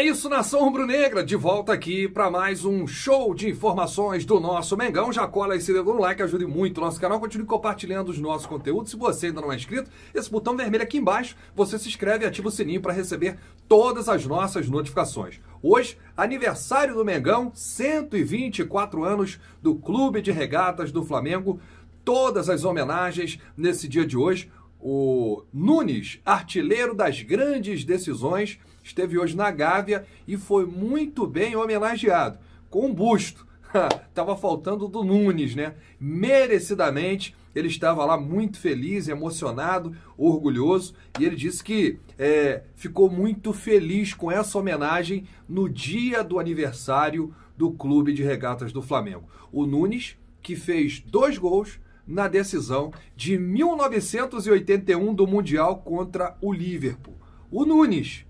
É isso, nação rubro-negra, de volta aqui para mais um show de informações do nosso Mengão. Já cola esse dedo no like, ajude muito o nosso canal, continue compartilhando os nossos conteúdos. Se você ainda não é inscrito, esse botão vermelho aqui embaixo, você se inscreve e ativa o sininho para receber todas as nossas notificações. Hoje, aniversário do Mengão, 124 anos do Clube de Regatas do Flamengo. Todas as homenagens nesse dia de hoje. O Nunes, artilheiro das grandes decisões esteve hoje na Gávea e foi muito bem homenageado, com um busto. Tava faltando do Nunes, né? Merecidamente, ele estava lá muito feliz, emocionado, orgulhoso, e ele disse que é, ficou muito feliz com essa homenagem no dia do aniversário do Clube de Regatas do Flamengo. O Nunes, que fez dois gols na decisão de 1981 do Mundial contra o Liverpool. O Nunes,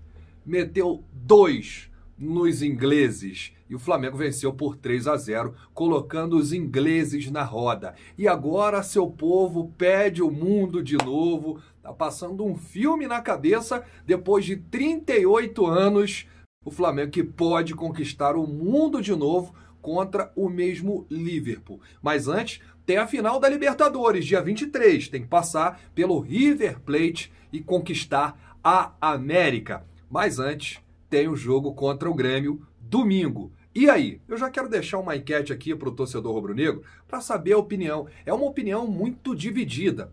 meteu dois nos ingleses. E o Flamengo venceu por 3 a 0, colocando os ingleses na roda. E agora seu povo pede o mundo de novo. Tá passando um filme na cabeça depois de 38 anos. O Flamengo que pode conquistar o mundo de novo contra o mesmo Liverpool. Mas antes, tem a final da Libertadores, dia 23. Tem que passar pelo River Plate e conquistar a América. Mas antes, tem o um jogo contra o Grêmio domingo. E aí? Eu já quero deixar uma enquete aqui para o torcedor rubro-negro para saber a opinião. É uma opinião muito dividida.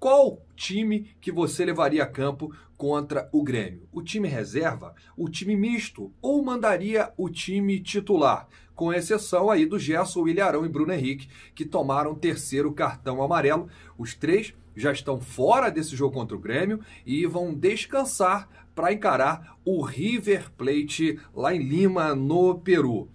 Qual time que você levaria a campo contra o Grêmio? O time reserva? O time misto? Ou mandaria o time titular? Com exceção aí do Gerson, Ilharão e Bruno Henrique, que tomaram terceiro cartão amarelo. Os três já estão fora desse jogo contra o Grêmio e vão descansar para encarar o River Plate lá em Lima, no Peru.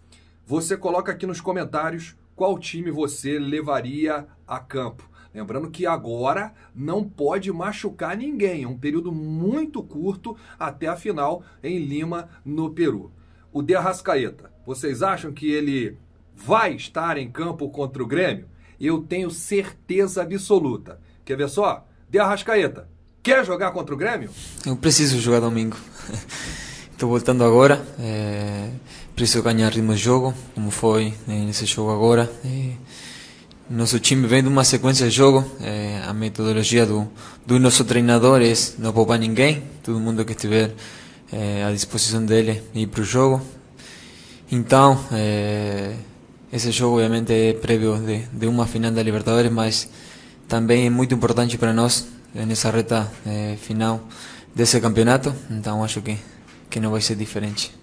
Você coloca aqui nos comentários qual time você levaria a campo. Lembrando que agora não pode machucar ninguém, é um período muito curto até a final em Lima, no Peru. O De Arrascaeta, vocês acham que ele vai estar em campo contra o Grêmio? Eu tenho certeza absoluta. Quer ver só? De Arrascaeta, Quer jogar contra o Grêmio? Eu preciso jogar domingo. Estou voltando agora. É... Preciso ganhar ritmo de jogo, como foi né, nesse jogo agora. E... É, nosso time vem de uma sequência de jogo. É, a metodologia do, do nosso treinador é não poupar ninguém, todo mundo que estiver é, à disposição dele ir para o jogo. Então, é, esse jogo obviamente é prévio de, de uma final da Libertadores, mas também é muito importante para nós nessa reta eh, final desse campeonato, então acho que, que não vai ser diferente.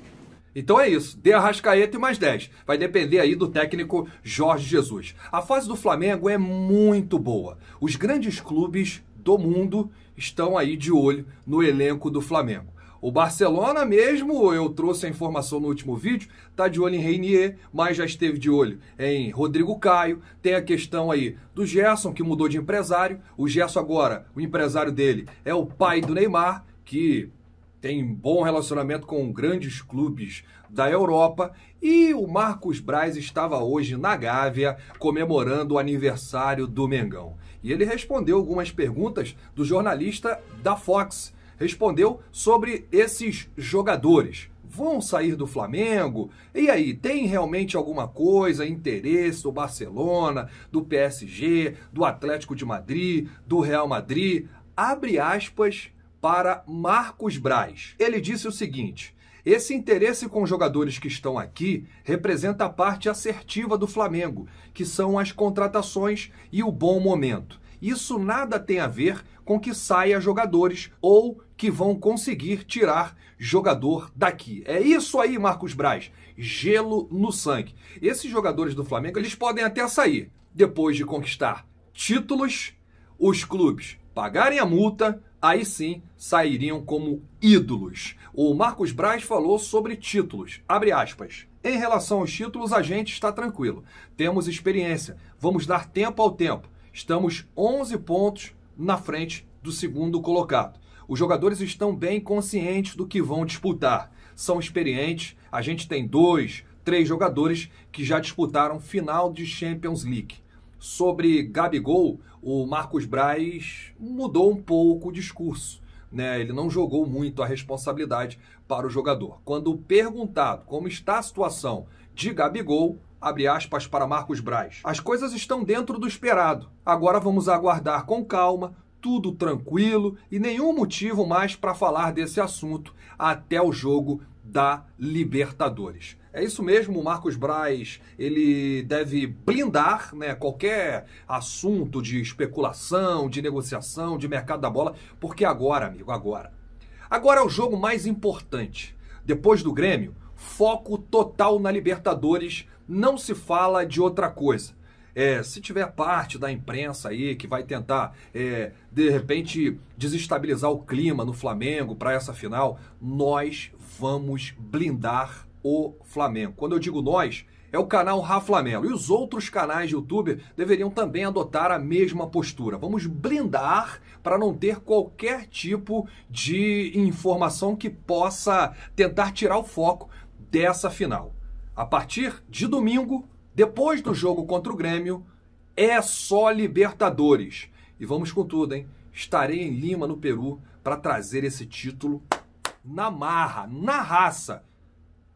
Então é isso, de Arrascaeta e mais 10. Vai depender aí do técnico Jorge Jesus. A fase do Flamengo é muito boa. Os grandes clubes do mundo estão aí de olho no elenco do Flamengo. O Barcelona mesmo, eu trouxe a informação no último vídeo, tá de olho em Reinier, mas já esteve de olho em Rodrigo Caio. Tem a questão aí do Gerson, que mudou de empresário. O Gerson agora, o empresário dele é o pai do Neymar, que tem bom relacionamento com grandes clubes da Europa e o Marcos Braz estava hoje na Gávea comemorando o aniversário do Mengão. E ele respondeu algumas perguntas do jornalista da Fox, respondeu sobre esses jogadores. Vão sair do Flamengo? E aí, tem realmente alguma coisa, interesse do Barcelona, do PSG, do Atlético de Madrid, do Real Madrid? Abre aspas para Marcos Braz. Ele disse o seguinte: esse interesse com jogadores que estão aqui representa a parte assertiva do Flamengo, que são as contratações e o bom momento. Isso nada tem a ver com que saia jogadores ou que vão conseguir tirar jogador daqui. É isso aí, Marcos Braz. Gelo no sangue. Esses jogadores do Flamengo, eles podem até sair depois de conquistar títulos, os clubes pagarem a multa, aí sim sairiam como ídolos. O Marcos Braz falou sobre títulos, abre aspas. Em relação aos títulos, a gente está tranquilo. Temos experiência, vamos dar tempo ao tempo. Estamos 11 pontos na frente do segundo colocado. Os jogadores estão bem conscientes do que vão disputar. São experientes. A gente tem dois, três jogadores que já disputaram final de Champions League. Sobre Gabigol, o Marcos Braz mudou um pouco o discurso. Né? Ele não jogou muito a responsabilidade para o jogador. Quando perguntado como está a situação de Gabigol, abre aspas para Marcos Braz. As coisas estão dentro do esperado. Agora vamos aguardar com calma tudo tranquilo e nenhum motivo mais para falar desse assunto até o jogo da Libertadores. É isso mesmo, o Marcos Braz, ele deve blindar, né, qualquer assunto de especulação, de negociação, de mercado da bola, porque agora, amigo, agora. Agora é o jogo mais importante. Depois do Grêmio, foco total na Libertadores, não se fala de outra coisa é, se tiver parte da imprensa aí que vai tentar, é, de repente, desestabilizar o clima no Flamengo para essa final, nós vamos blindar o Flamengo. Quando eu digo nós, é o canal Raflamelo. E os outros canais de YouTube deveriam também adotar a mesma postura. Vamos blindar para não ter qualquer tipo de informação que possa tentar tirar o foco dessa final. A partir de domingo, depois do jogo contra o Grêmio, é só Libertadores. E vamos com tudo, hein? Estarei em Lima, no Peru, para trazer esse título na marra, na raça.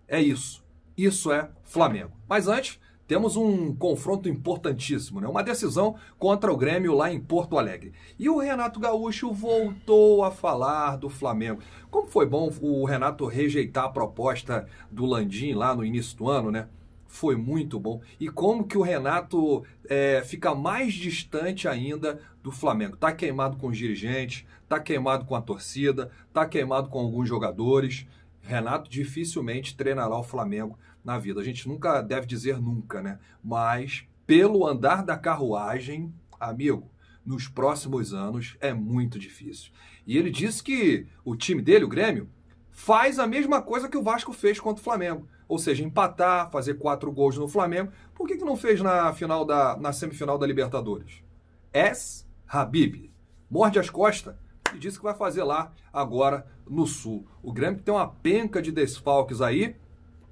É isso. Isso é Flamengo. Mas antes, temos um confronto importantíssimo, né? Uma decisão contra o Grêmio lá em Porto Alegre. E o Renato Gaúcho voltou a falar do Flamengo. Como foi bom o Renato rejeitar a proposta do Landim lá no início do ano, né? foi muito bom. E como que o Renato é, fica mais distante ainda do Flamengo. Tá queimado com os dirigentes, tá queimado com a torcida, tá queimado com alguns jogadores. Renato dificilmente treinará o Flamengo na vida. A gente nunca deve dizer nunca, né? Mas pelo andar da carruagem, amigo, nos próximos anos é muito difícil. E ele disse que o time dele, o Grêmio, faz a mesma coisa que o Vasco fez contra o Flamengo ou seja, empatar, fazer quatro gols no Flamengo. Por que, que não fez na final da na semifinal da Libertadores? Es Habib morde as costas e disse que vai fazer lá agora no Sul. O Grêmio tem uma penca de desfalques aí.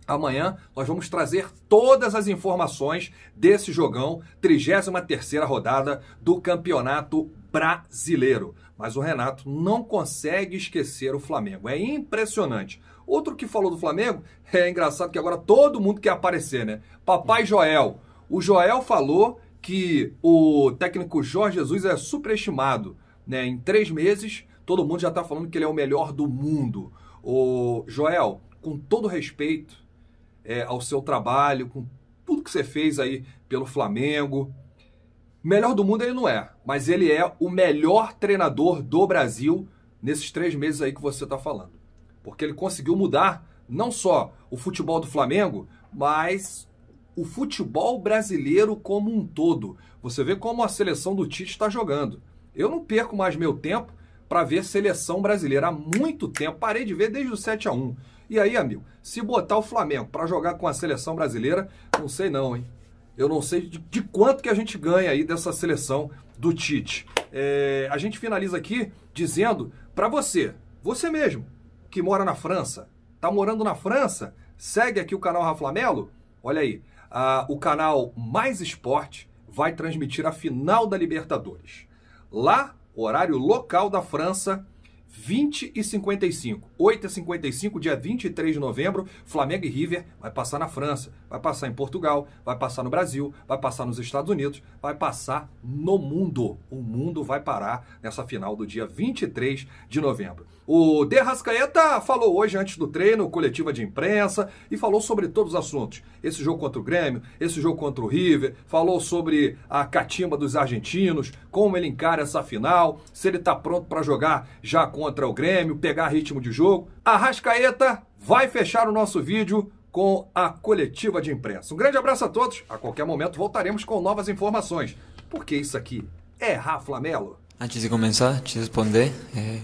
Amanhã nós vamos trazer todas as informações desse jogão, 33ª rodada do Campeonato Brasileiro. Mas o Renato não consegue esquecer o Flamengo. É impressionante. Outro que falou do Flamengo, é engraçado que agora todo mundo quer aparecer, né? Papai Joel. O Joel falou que o técnico Jorge Jesus é superestimado. Né? Em três meses, todo mundo já está falando que ele é o melhor do mundo. O Joel, com todo respeito é, ao seu trabalho, com tudo que você fez aí pelo Flamengo, melhor do mundo ele não é, mas ele é o melhor treinador do Brasil nesses três meses aí que você está falando porque ele conseguiu mudar não só o futebol do Flamengo, mas o futebol brasileiro como um todo. Você vê como a seleção do Tite está jogando. Eu não perco mais meu tempo para ver seleção brasileira há muito tempo. Parei de ver desde o 7 a 1. E aí, amigo, se botar o Flamengo para jogar com a seleção brasileira, não sei não, hein? Eu não sei de, de quanto que a gente ganha aí dessa seleção do Tite. É, a gente finaliza aqui dizendo para você, você mesmo, que mora na França, tá morando na França, segue aqui o canal Raflamelo. Olha aí, ah, o canal Mais Esporte vai transmitir a final da Libertadores. Lá, horário local da França, 20 e 55. 8h55, dia 23 de novembro, Flamengo e River vai passar na França, vai passar em Portugal, vai passar no Brasil, vai passar nos Estados Unidos, vai passar no mundo. O mundo vai parar nessa final do dia 23 de novembro. O Derrascaeta falou hoje, antes do treino, coletiva de imprensa, e falou sobre todos os assuntos. Esse jogo contra o Grêmio, esse jogo contra o River, falou sobre a catimba dos argentinos, como ele encara essa final, se ele está pronto para jogar já contra o Grêmio, pegar ritmo de jogo jogo. Arrascaeta vai fechar o nosso vídeo com a coletiva de imprensa. Um grande abraço a todos. A qualquer momento voltaremos com novas informações, porque isso aqui é Rafa Melo. Antes de começar, te responder, é,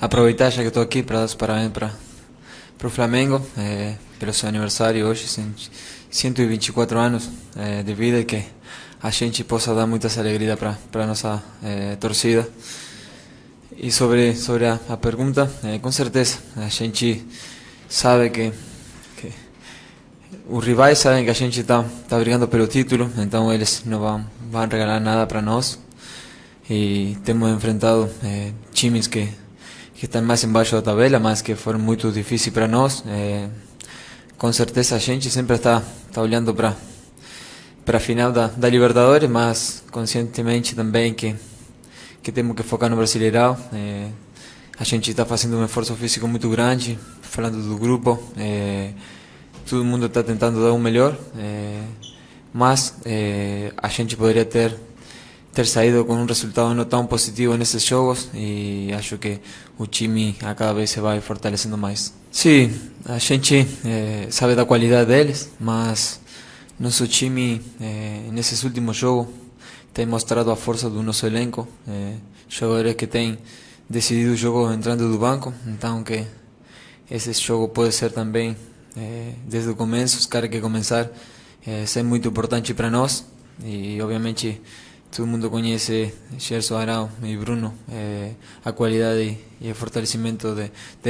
aproveitar já que estou aqui para dar os parabéns para o Flamengo é, pelo seu aniversário hoje, 124 anos é, de vida e que a gente possa dar muitas alegrias para a nossa torcida. E sobre, sobre a, a pergunta, é, eh, com certeza, a gente sabe que, que, os rivais sabem que a gente está tá brigando pelo título, então eles não vão, vão regalar nada para nós. E temos enfrentado é, eh, times que, que estão mais embaixo da tabela, mas que foram muito difíceis para nós. É, eh, com certeza a gente sempre está está olhando para para a final da, da Libertadores, mas conscientemente também que que temos que focar no Brasileirão. É, a gente está fazendo um esforço físico muito grande, falando do grupo. É, todo mundo está tentando dar o um melhor, é, mas é, a gente poderia ter ter saído com um resultado não tão positivo nesses jogos e acho que o time a cada vez se vai fortalecendo mais. Sim, a gente é, sabe da qualidade deles, mas nosso time é, nesses últimos jogos tem mostrado a fuerza de nosso elenco, jugadores jogadores eh, que têm decidido el juego entrando do banco, aunque ese juego puede ser también eh, desde o começo, os caras que comenzar eh, muito importante para nós Y obviamente todo el mundo conhece Gerson Arau y Bruno, La a qualidade e fortalecimiento de